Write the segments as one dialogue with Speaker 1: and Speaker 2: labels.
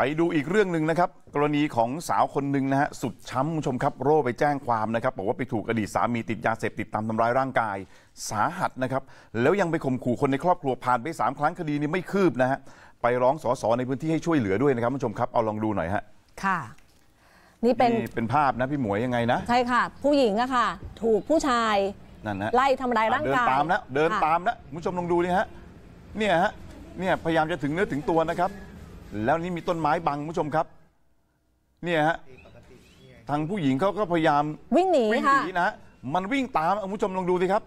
Speaker 1: ไปดูอีกเรื่องหนึ่งนะครับ กรณีของสาวคนหนึ่งนะฮะสุดช้ำคุณชมครับโร่ไปแจ้งความนะครับ บอกว่าไปถูกอดีตสามีติดยาเสพติดตามทำร้ายร่างกายสาหัสนะครับ แล้วยังไปข่มขู่คนในครอบครัวผ่านไป3ครั้งคดีนี้ไม่คืบนะฮะไปร้องสสในพื้นที่ให้ช่วยเหลือด้วยนะครับคุณผู้ชมครับเอาลองดูหน่อยฮะ
Speaker 2: ค่ะ นี่เป็น
Speaker 1: เป็นภาพนะพี่หมวยยังไงนะใช่ค
Speaker 2: ่ะ ผู้หญิงอะค่ะ ถูกผู้ชาย
Speaker 1: นั่นนะไล่ทำร้ายร่างกายเดินตามนะเดินตามนะคุณผู้ชมลองดูนี่ฮะเนี่ยฮะเนี่ยพยายามจะถึงเนื้อถึงตัวนะครับแล้วนี่มีต้นไม้บังคุณผู้ชมครับ เนี่ยฮะทางผู้หญิงเขาก็พยายาม วิ่งหนีวิ่งหนีนะ มันวิ่งตามคุณผู้ชมลองดูสิครับ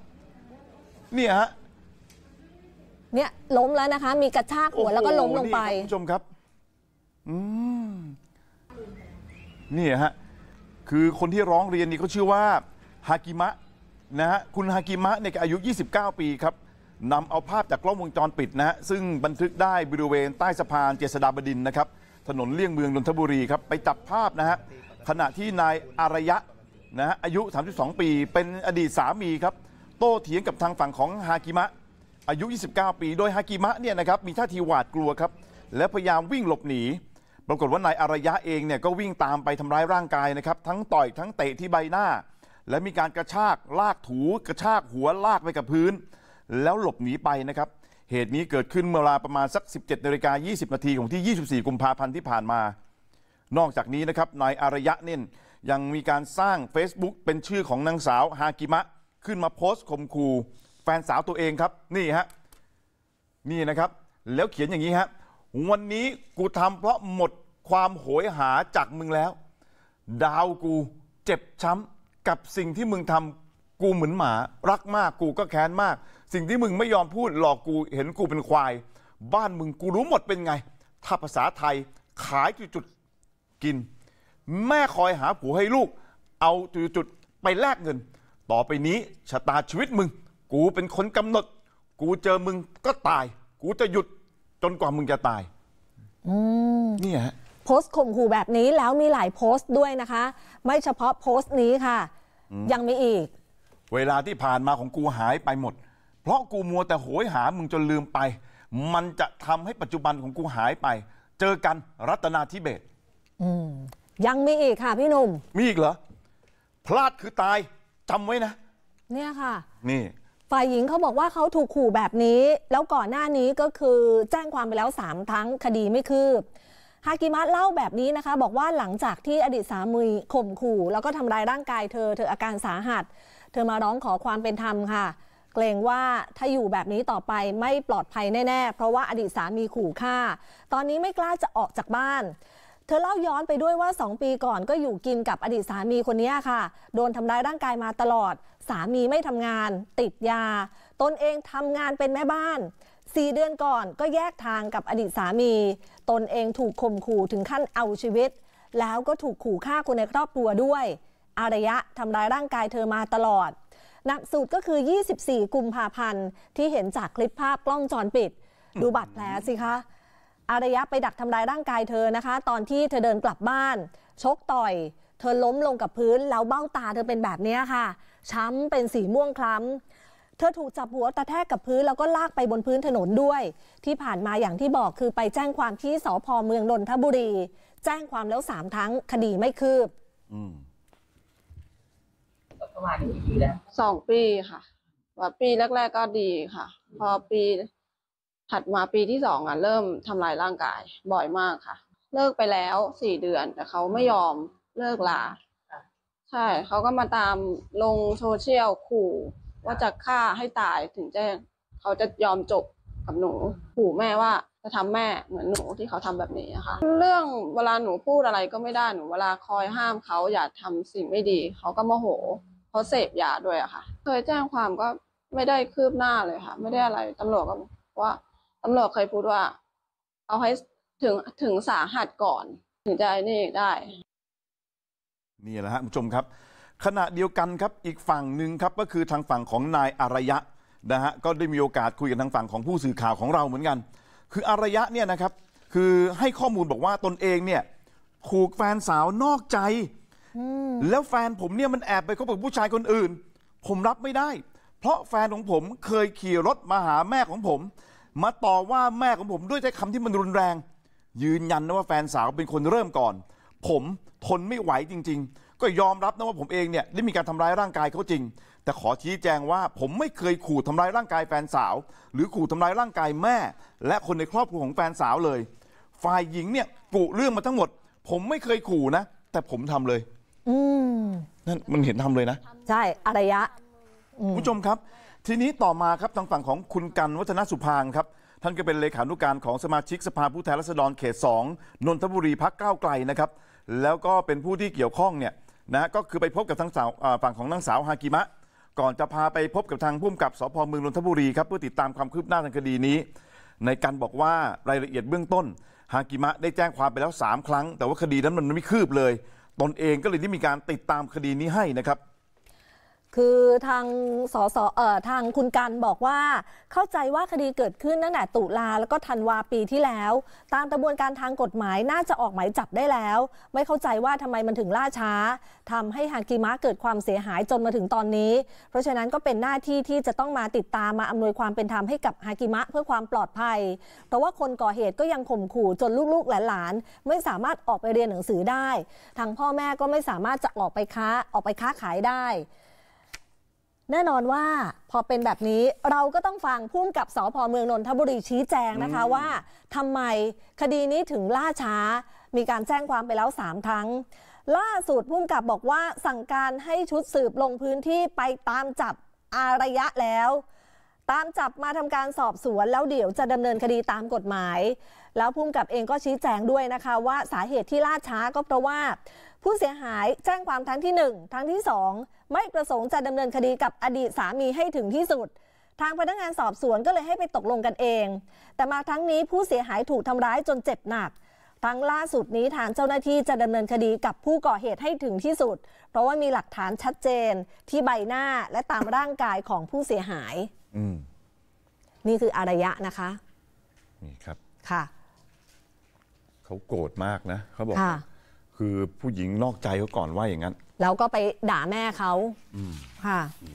Speaker 1: เนี่ยฮะ
Speaker 2: เนี่ยล้มแล้วนะคะ มีกระชากหัวแล้วก็ล้มลงไปคุณผู้ชม
Speaker 1: ครับอืมเนี่ยฮะคือคนที่ร้องเรียนนี่เขาชื่อว่าฮากิมะ นะฮะคุณฮากิมะเนี่ยอายุ 29 ปีครับนำเอาภาพจากกล้องวงจรปิดนะฮะซึ่งบันทึกได้บริเวณ ใต้สะพานเจษฎาบดินนะครับถนนเลี่ยงเมืองนนทบุรีครับไปจับภาพนะฮะขณะที่นายอารยะนะฮะอายุ 32 ปีเป็นอดีตสามีครับโต้เถียงกับทางฝั่งของฮากิมะ อายุ 29 ปี โดยฮากิมะเนี่ยนะครับมีท่าทีหวาดกลัวครับและพยายามวิ่งหลบหนี ปรากฏว่านายอารยะเองเนี่ยก็วิ่งตามไปทำร้ายร่างกายนะครับ ทั้งต่อยทั้งเตะที่ใบหน้า และมีการกระชากลากถู กระชากหัวลากไปกับพื้นแล้วหลบหนีไปนะครับ เหตุนี้เกิดขึ้นเมื่อวลาประมาณสัก 17นาฬิกา20นาทีของที่ 24 กุมภาพันธ์ที่ผ่านมา นอกจากนี้นะครับนายอารยะเนี่ยยังมีการสร้าง Facebook เป็นชื่อของนางสาว ฮากิมะขึ้นมาโพสต์ข่มขู่แฟนสาวตัวเองครับนี่ฮะนี่นะครับ แล้วเขียนอย่างนี้ฮะวันนี้กูทำเพราะหมดความโหยหาจากมึงแล้ว ดาวกูเจ็บช้ำกับสิ่งที่มึงทำกูเหมือนหมา รักมากกูก็แค้นมากสิ่งที่มึงไม่ยอมพูด หลอกกูเห็นกูเป็นควาย บ้านมึงกูรู้หมดเป็นไง ถ้าภาษาไทยขายจุดๆ กิน แม่คอยหาผัวให้ลูกเอาจุดๆไปแลกเงิน ต่อไปนี้ชะตาชีวิตมึง กูเป็นคนกำหนด กูเจอมึงก็ตาย กูจะหยุดจนกว่ามึงจะตายนี่ฮะ
Speaker 2: โพสต์ข่มขู่แบบนี้แล้วมีหลายโพสต์ด้วยนะคะ ไม่เฉพาะโพสต์นี้ค่ะ ยังมีอีก
Speaker 1: เวลาที่ผ่านมาของกูหายไปหมดเพราะกูมัวแต่โหยหา มึงจนลืมไป มันจะทำให้ปัจจุบันของกูหายไป เจอกันรัตนาธิเบศยังมีอีกค่ะพี่หนุ่มมีอีกเหรอ พลาดคือตายจำไว้นะ เนี่ยค่ะ นี่
Speaker 2: ฝ่ายหญิงเขาบอกว่าเขาถูกขู่แบบนี้ แล้วก่อนหน้านี้ก็คือแจ้งความไปแล้ว3ทั้งคดีไม่คืบฮากิมะเล่าแบบนี้นะคะ บอกว่าหลังจากที่อดีตสามีข่มขู่ แล้วก็ทำร้ายร่างกายเธอเธออาการสาหัส เธอมาร้องขอความเป็นธรรมค่ะเกรงว่าถ้าอยู่แบบนี้ต่อไปไม่ปลอดภัยแน่ๆ เพราะว่าอดีตสามีขู่ฆ่า ตอนนี้ไม่กล้าจะออกจากบ้าน เธอเล่าย้อนไปด้วยว่า2ปีก่อนก็อยู่กินกับอดีตสามีคนนี้ค่ะ โดนทำร้ายร่างกายมาตลอด สามีไม่ทำงาน ติดยา ตนเองทำงานเป็นแม่บ้าน 4 เดือนก่อนก็แยกทางกับอดีตสามี ตนเองถูกข่มขู่ถึงขั้นเอาชีวิต แล้วก็ถูกขู่ฆ่าคนในครอบครัวด้วย อารยะทำร้ายร่างกายเธอมาตลอดหนักสุดก็คือ 24 กุมภาพันธ์ ที่เห็นจากคลิปภาพกล้องจรปิด ดูบาดแผลสิคะ อารยะไปดักทำร้ายร่างกายเธอนะคะ ตอนที่เธอเดินกลับบ้าน ชกต่อย เธอล้มลงกับพื้นแล้วเบ้าตาเธอเป็นแบบนี้ค่ะ ช้ำเป็นสีม่วงคล้ำเธอถูกจับหัวตะแทกกับพื้น แล้วก็ลากไปบนพื้นถนนด้วย ที่ผ่านมาอย่างที่บอกคือไปแจ้งความที่สพเมืองนนทบุรีแจ้งความแล้วสามทั้งคดีไม่คืบมาณกี่ปีแล้วสองปีค่ะ ว่าปีแรก ๆก็ดีค่ะ พอปีถัดมาปีที่สองอ่ะเริ่มทำลายร่างกายบ่อยมากค่ะ เลิกไปแล้วสี่เดือนแต่เขาไม่ยอมเลิกลา ใช่เขาก็มาตามลงโซเชียลขู่ ว่าจะฆ่าให้ตายถึงจะเขาจะยอมจบกับหนูขู่แม่ว่า จะทำแม่เหมือนหนูที่เขาทำแบบนี้นะคะเรื่องเวลาหนูพูดอะไรก็ไม่ได้หนูเวลาคอยห้ามเขาอย่าทำสิ่งไม่ดีเขาก็โมโหเพราะเสพยาด้วยอะค่ะเคยแจ้งความก็ไม่ได้คืบหน้าเลยค่ะ ไม่ได้อะไรตำรวจก็ว่าตำรวจเคยพูดว่า เอาให้ถึงถึงสาหัสก่อน ถึงจะนี่ได้
Speaker 1: นี่แหละฮะคุณผู้ชมครับ ขณะเดียวกันครับอีกฝั่งหนึ่งครับก็คือทางฝั่งของนายอารยะนะฮะก็ได้มีโอกาสคุยกับทางฝั่งของผู้สื่อข่าวของเราเหมือนกัน คืออารยะเนี่ยนะครับ คือให้ข้อมูลบอกว่าตนเองเนี่ยถูกแฟนสาวนอกใจแล้วแฟนผมเนี่ยมันแอบไปคบกับผู้ชายคนอื่น ผมรับไม่ได้ เพราะแฟนของผมเคยขี่รถมาหาแม่ของผม มาต่อว่าแม่ของผมด้วยใช้คำที่มันรุนแรง ยืนยันนะว่าแฟนสาวเป็นคนเริ่มก่อน ผมทนไม่ไหวจริงๆ ก็ยอมรับนะว่าผมเองเนี่ย ได้มีการทำร้ายร่างกายเขาจริง แต่ขอชี้แจงว่าผมไม่เคยขู่ทำร้ายร่างกายแฟนสาว หรือขู่ทำร้ายร่างกายแม่ และคนในครอบครัวของแฟนสาวเลยฝ่ายหญิงเนี่ยกุเรื่องมาทั้งหมด ผมไม่เคยขู่นะ แต่ผมทำเลยนั่นมันเห็นทำเลยนะ ใช่อารยะผู้ชมครับ ทีนี้ต่อมาครับ ทางฝั่งของคุณกันวัฒนสุพางครับ ท่านก็เป็นเลขานุการของสมาชิกสภาผู้แทนราษฎรเขต 2 นนทบุรีพักก้าวไกลนะครับ แล้วก็เป็นผู้ที่เกี่ยวข้องเนี่ยนะก็คือไปพบกับทางสาวฝั่งของนางสาวฮากิมะ ก่อนจะพาไปพบกับทางผู้กับสพเมืองนนทบุรีครับเพื่อติดตามความคืบหน้าทางคดีนี้ ในการบอกว่ารายละเอียดเบื้องต้นฮากิมะได้แจ้งความไปแล้ว3ครั้งแต่ว่าคดีนั้นมันไม่คืบเลยตนเองก็เลยได้มีการติดตามคดีนี้ให้นะครับ
Speaker 2: คือทางสสเอ่อทางคุณกันบอกว่า เข้าใจว่าคดีเกิดขึ้นตั้งแต่ตุลาแล้วก็ธันวาปีที่แล้ว ตามกระบวนการทางกฎหมายน่าจะออกหมายจับได้แล้ว ไม่เข้าใจว่าทำไมมันถึงล่าช้า ทำให้ฮากิมะเกิดความเสียหายจนมาถึงตอนนี้ เพราะฉะนั้นก็เป็นหน้าที่ที่จะต้องมาติดตามมาอำนวยความเป็นธรรมให้กับฮากิมะเพื่อความปลอดภัยเพราะว่าคนก่อเหตุก็ยังข่มขู่จนลูกๆหลานๆไม่สามารถออกไปเรียนหนังสือได้ทางพ่อแม่ก็ไม่สามารถจะออกไปค้าออกไปค้าขายได้แน่นอนว่าพอเป็นแบบนี้เราก็ต้องฟังพุ่มกับสพเมืองนนทบุรีชี้แจงนะคะว่าทำไมคดีนี้ถึงล่าช้ามีการแจ้งความไปแล้วสมครั้ง ล่าสุดพุ่มกับบอกว่าสั่งการให้ชุดสืบลงพื้นที่ไปตามจับอารยะแล้วตามจับมาทำการสอบสวนแล้วเดี๋ยวจะดำเนินคดีตามกฎหมาย แล้วพุ่มกับเองก็ชี้แจงด้วยนะคะว่าสาเหตุที่ล่าช้าก็เพราะว่า ผู้เสียหายแจ้งความทั้งที่ 1 ทั้งที่2ไม่ประสงค์จะดำเนินคดีกับอดีตสามีให้ถึงที่สุด ทางพนักงานสอบสวนก็เลยให้ไปตกลงกันเอง แต่มาทั้งนี้ผู้เสียหายถูกทำร้ายจนเจ็บหนักทั้งล่าสุดนี้ทางเจ้าหน้าที่จะดำเนินคดีกับผู้ก่อเหตุให้ถึงที่สุด เพราะว่ามีหลักฐานชัดเจนที่ใบหน้าและตามร่างกายของผู้เสียหายนี่คืออารยะนะคะ นี่ครับ ค่ะ
Speaker 1: เขาโกรธมากนะ เขาบอกคคือผู้หญิงนอกใจเขาก่อนว่าอย่างนั้น
Speaker 2: แล้วก็ไปด่าแม่เขาค่ะ